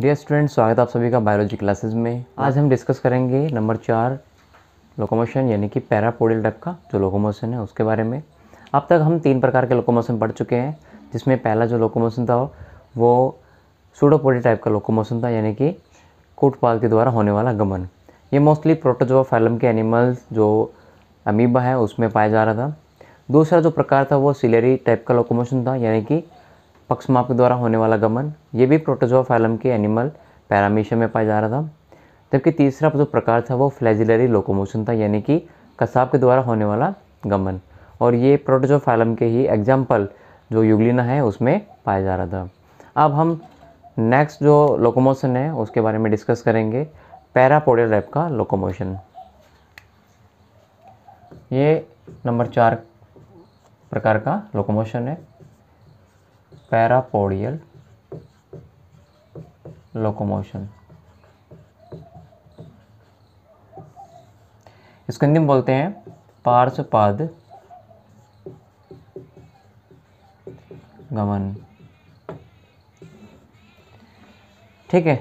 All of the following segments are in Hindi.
डियर स्टूडेंट स्वागत है आप सभी का बायोलॉजी क्लासेस में आज हाँ। हम डिस्कस करेंगे नंबर चार लोकोमोशन यानी कि पैरापोडियल डक का जो लोकोमोशन है उसके बारे में अब तक हम तीन प्रकार के लोकोमोशन पढ़ चुके हैं जिसमें पहला जो लोकोमोशन था वो सूडोपोडियल टाइप का लोकोमोशन था यानी कि कोटपाल के द्वारा होने वाला गमन ये मोस्टली प्रोटोजोआ फैलम के एनिमल्स जो अमीबा है उसमें पाया जा रहा था दूसरा जो प्रकार था वो सिलेरी टाइप का लोकोमोशन था यानी कि पक्षमाप के द्वारा होने वाला गमन ये भी प्रोटोजोआ फाइलम के एनिमल पैरामीशिया में पाया जा रहा था जबकि तीसरा जो प्रकार था वो फ्लैजिलरी लोकोमोशन था यानी कि कसाब के द्वारा होने वाला गमन और ये प्रोटोजो फैलम के ही एग्जाम्पल जो युगलिना है उसमें पाया जा रहा था अब हम नेक्स्ट जो लोकोमोशन है उसके बारे में डिस्कस करेंगे पैरापोडियल रैप का लोकोमोशन ये नंबर चार प्रकार का लोकोमोशन है पैरापोडियल लोकोमोशन इसको हिंदी में बोलते हैं पार्श्वपाद गमन ठीक है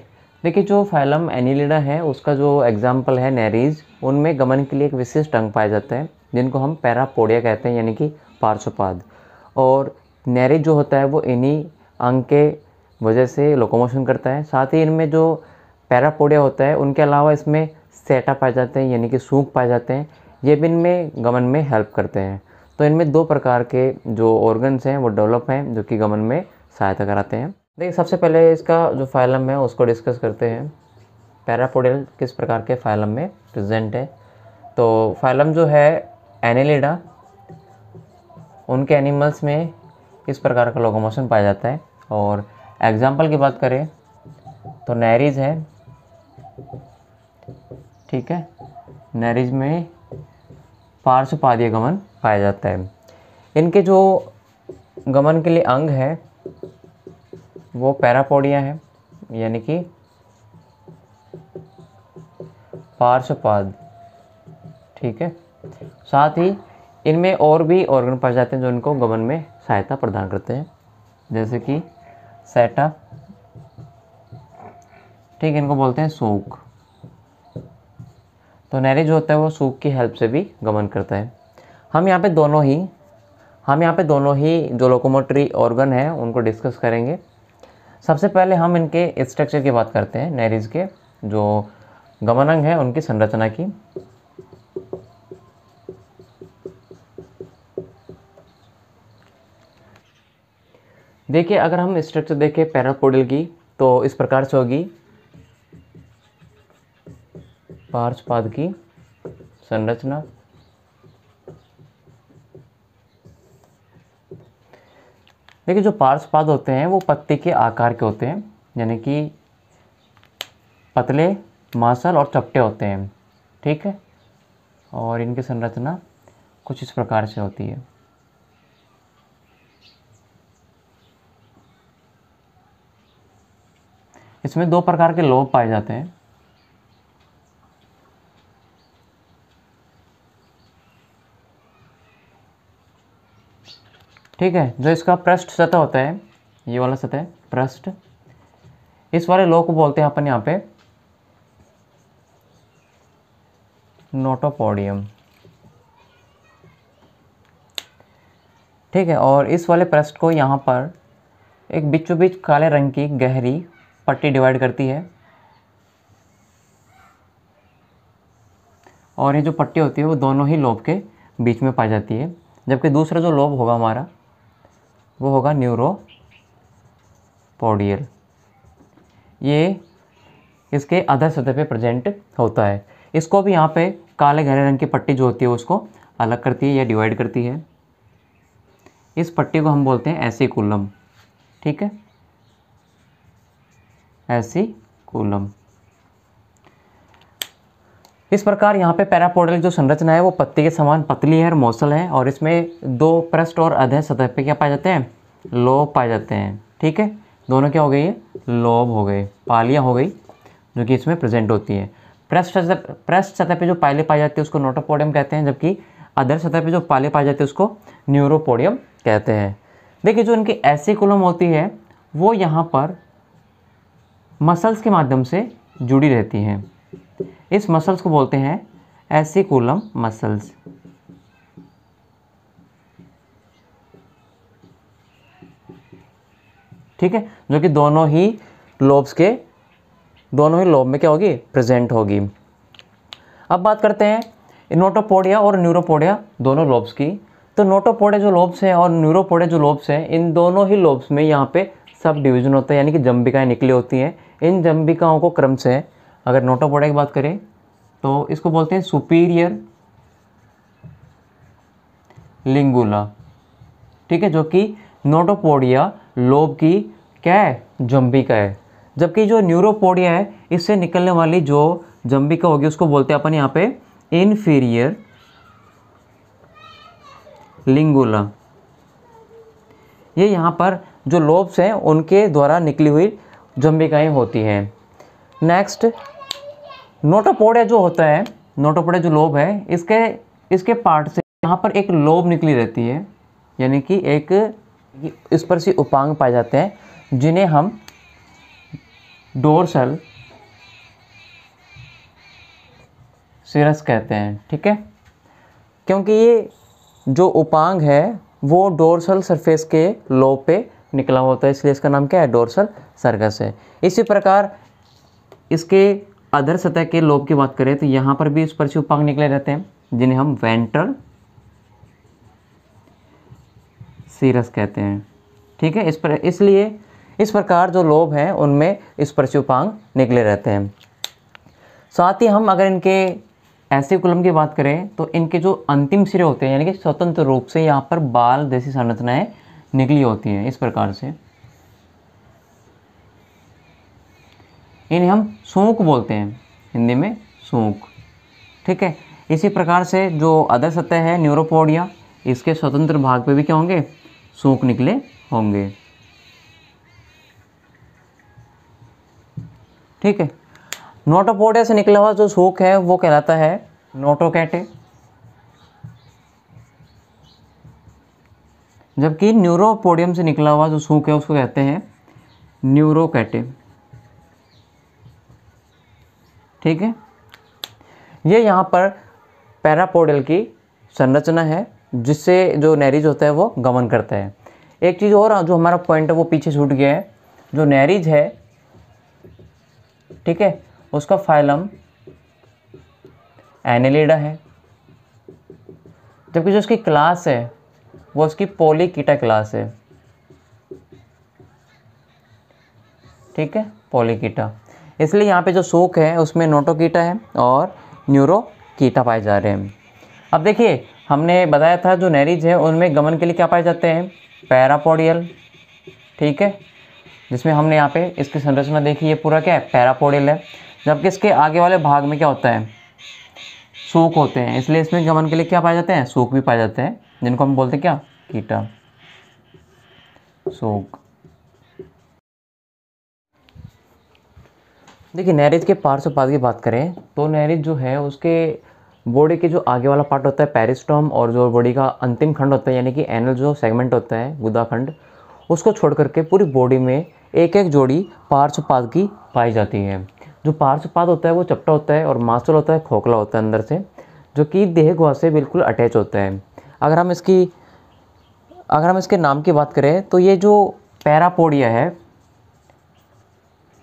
देखिए जो फाइलम एनिलिडा है उसका जो एग्जाम्पल है नेरीज उनमें गमन के लिए एक विशेष टंग पाया जाता है जिनको हम पैरापोडिया कहते हैं यानी कि पार्श्वपाद और नैरिज जो होता है वो इन्हीं अंग के वजह से लोकोमोशन करता है साथ ही इनमें जो पैरापोडिया होता है उनके अलावा इसमें सेटा पाए जाते हैं यानी कि सूख पाए जाते हैं ये भी इनमें गमन में हेल्प करते हैं तो इनमें दो प्रकार के जो ऑर्गन्स हैं वो डेवलप हैं जो कि गमन में सहायता कराते हैं देखिए सबसे पहले इसका जो फाइलम है उसको डिस्कस करते हैं पैरापोडियल किस प्रकार के फाइलम में प्रेजेंट है तो फाइलम जो है एनेलिडा उनके एनिमल्स में इस प्रकार का लोकोमोशन पाया जाता है और एग्जाम्पल की बात करें तो नैरिज है ठीक है नैरिज में पार्श्वपादीय गमन पाया जाता है इनके जो गमन के लिए अंग है वो पैरापोडिया है यानी कि पार्श्वपाद ठीक है साथ ही इनमें और भी ऑर्गन पाए जाते हैं जो इनको गमन में सहायता प्रदान करते हैं जैसे कि सेटअप ठीक इनको बोलते हैं सूख तो नैरिज होता है वो सूख की हेल्प से भी गमन करता है हम यहाँ पे दोनों ही हम यहाँ पे दोनों ही जो लोकोमोटरी ऑर्गन है उनको डिस्कस करेंगे सबसे पहले हम इनके स्ट्रक्चर की बात करते हैं नैरिज के जो अंग है उनकी संरचना की देखिए अगर हम स्ट्रक्चर देखें पैरापोडल की तो इस प्रकार से होगी पार्च की संरचना देखिए जो पार्श्वपाद होते हैं वो पत्ते के आकार के होते हैं यानी कि पतले मांसल और चपटे होते हैं ठीक है और इनकी संरचना कुछ इस प्रकार से होती है इसमें दो प्रकार के लोभ पाए जाते हैं ठीक है जो इसका पृष्ठ सतह होता है ये वाला सतह पृष्ठ इस वाले लोह को बोलते हैं अपन यहाँ पे नोटोपोडियम ठीक है और इस वाले पृष्ठ को यहाँ पर एक बीचों बीच काले रंग की गहरी पट्टी डिवाइड करती है और ये जो पट्टी होती है वो दोनों ही लोब के बीच में पाई जाती है जबकि दूसरा जो लोब होगा हमारा वो होगा न्यूरोपोडियल ये इसके अधर सतह पे प्रेजेंट होता है इसको भी यहाँ पे काले गहरे रंग की पट्टी जो होती है उसको अलग करती है या डिवाइड करती है इस पट्टी को हम बोलते हैं ऐसी कुलम ठीक है ऐसी कूलम इस प्रकार यहाँ पे पैरापोडल जो संरचना है वो पत्ती के समान पतली है और मौसल है और इसमें दो पृष्ठ और अधय सतह पे क्या पाए जाते हैं लोब पाए जाते हैं ठीक है दोनों क्या हो गई है लोब हो गए पालियाँ हो गई जो कि इसमें प्रेजेंट होती है पृष्ठ सतह प्रेस्ट सतह पे जो पाले पाए जाते हैं उसको नोटोपोडियम कहते हैं जबकि अदर सतह पे जो पाले पाए जाते हैं उसको न्यूरोपोडियम कहते हैं देखिए जो इनकी ऐसी कुलम होती है वो यहाँ पर मसल्स के माध्यम से जुड़ी रहती हैं इस मसल्स को बोलते हैं एसिकोलम मसल्स ठीक है जो कि दोनों ही लोब्स के दोनों ही लोब में क्या होगी प्रेजेंट होगी अब बात करते हैं नोटोपोडिया और न्यूरोपोडिया दोनों लोब्स की तो नोटोपोडे जो लोब्स हैं और न्यूरोपोडे जो लोब्स हैं इन दोनों ही लोब्स में यहाँ पे सब डिवीज़न होते हैं यानी कि जम्बिकाएँ निकली होती हैं इन जम्बिकाओं को क्रम से अगर नोटोपोडा की बात करें तो इसको बोलते हैं सुपीरियर लिंगुला ठीक है जो कि नोटोपोडिया लोब की क्या है जम्बिका है जबकि जो न्यूरोपोडिया है इससे निकलने वाली जो जम्बिका होगी उसको बोलते हैं अपन यहाँ पे इन्फीरियर लिंगुला ये यहाँ पर जो लोब्स हैं उनके द्वारा निकली हुई जम्बिकाएँ होती हैं नेक्स्ट नोटोपोडिया जो होता है नोटोपोडिया जो लोब है इसके इसके पार्ट से यहाँ पर एक लोब निकली रहती है यानी कि एक इस पर से उपांग पाए जाते हैं जिन्हें हम डोरसल सिरस कहते हैं ठीक है क्योंकि ये जो उपांग है वो डोरसल सरफेस के लोब पे निकला हुआ होता है इसलिए इसका नाम क्या है डोरसल सर्गस है इसी प्रकार इसके अधर सतह के लोब की बात करें तो यहाँ पर भी इस पर उपांग निकले रहते हैं जिन्हें हम वेंट्रल सीरस कहते हैं ठीक है इस पर इसलिए इस प्रकार जो लोब हैं उनमें पर उपांग निकले रहते हैं साथ ही हम अगर इनके ऐसे कुलम की बात करें तो इनके जो अंतिम सिरे होते हैं यानी कि स्वतंत्र रूप से यहाँ पर बाल जैसी संरचनाएं निकली होती हैं इस प्रकार से इन्हें हम सूख बोलते हैं हिंदी में सूख ठीक है इसी प्रकार से जो अदर सतह है न्यूरोपोडिया इसके स्वतंत्र भाग पे भी क्या होंगे सूख निकले होंगे ठीक है नोटोपोडिया से निकला हुआ जो सूख है वो कहलाता है नोटोकैटे जबकि न्यूरोपोडियम से निकला हुआ जो सूख है उसको कहते हैं न्यूरोकैटिन ठीक है ये यहाँ पर पैरापोडल की संरचना है जिससे जो नैरिज होता है वो गमन करता है एक चीज़ और जो हमारा पॉइंट है वो पीछे छूट गया है जो नैरिज है ठीक है उसका फाइलम एनेलिडा है जबकि जो उसकी क्लास है वो उसकी पोलिकीटा क्लास है ठीक है पोलिकीटा इसलिए यहाँ पे जो सूख है उसमें नोटोकीटा है और न्यूरोकीटा पाए जा रहे हैं अब देखिए हमने बताया था जो नैरीज है उनमें गमन के लिए क्या पाए जाते हैं पैरापोडियल ठीक है जिसमें हमने यहाँ पे इसकी संरचना देखी है पूरा क्या है पैरापोडियल है जबकि इसके आगे वाले भाग में क्या होता है सूख होते हैं इसलिए इसमें गमन के लिए क्या पाए जाते हैं सूख भी पाए जाते हैं जिनको हम बोलते हैं क्या कीटा सोग देखिए नहरिज के पार्श्वपात की बात करें तो नहरिज जो है उसके बॉडी के जो आगे वाला पार्ट होता है पेरिस्टोम और जो बॉडी का अंतिम खंड होता है यानी कि एनल जो सेगमेंट होता है गुदा खंड उसको छोड़ करके पूरी बॉडी में एक एक जोड़ी पाद की पाई जाती है जो पार्श्वपात होता है वो चपटा होता है और मास्टर होता है खोखला होता है अंदर से जो कि देह गुहा से बिल्कुल अटैच होता है अगर हम इसकी अगर हम इसके नाम की बात करें तो ये जो पैरापोडिया है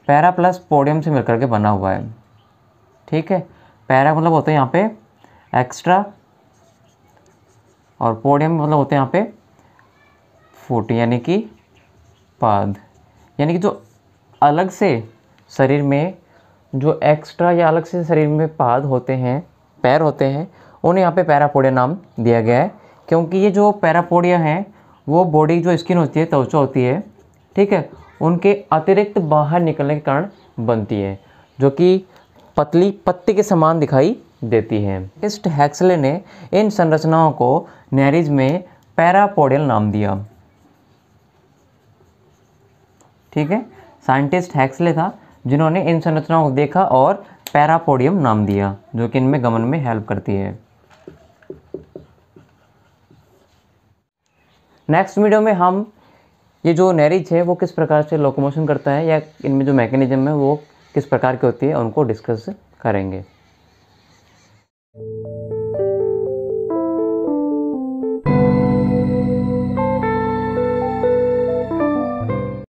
पैरा प्लस पोडियम से मिलकर के बना हुआ है ठीक है पैरा मतलब होता है यहाँ पे एक्स्ट्रा और पोडियम मतलब होते हैं यहाँ पे फुट यानी कि पाद यानी कि जो अलग से शरीर में जो एक्स्ट्रा या अलग से शरीर में पाद होते हैं पैर होते हैं उन्हें यहाँ पे पैरापोडिया नाम दिया गया है क्योंकि ये जो पैरापोडिया हैं वो बॉडी जो स्किन होती है त्वचा होती है ठीक है उनके अतिरिक्त बाहर निकलने के कारण बनती है जो कि पतली पत्ती के समान दिखाई देती है इस्ट हैक्सले ने इन संरचनाओं को नैरिज में पैरापोडियल नाम दिया ठीक है साइंटिस्ट हैक्सले था जिन्होंने इन संरचनाओं को देखा और पैरापोडियम नाम दिया जो कि इनमें गमन में हेल्प करती है नेक्स्ट वीडियो में हम ये जो नैरिज है वो किस प्रकार से लोकोमोशन करता है या इनमें जो मैकेनिज्म है वो किस प्रकार की होती है उनको डिस्कस करेंगे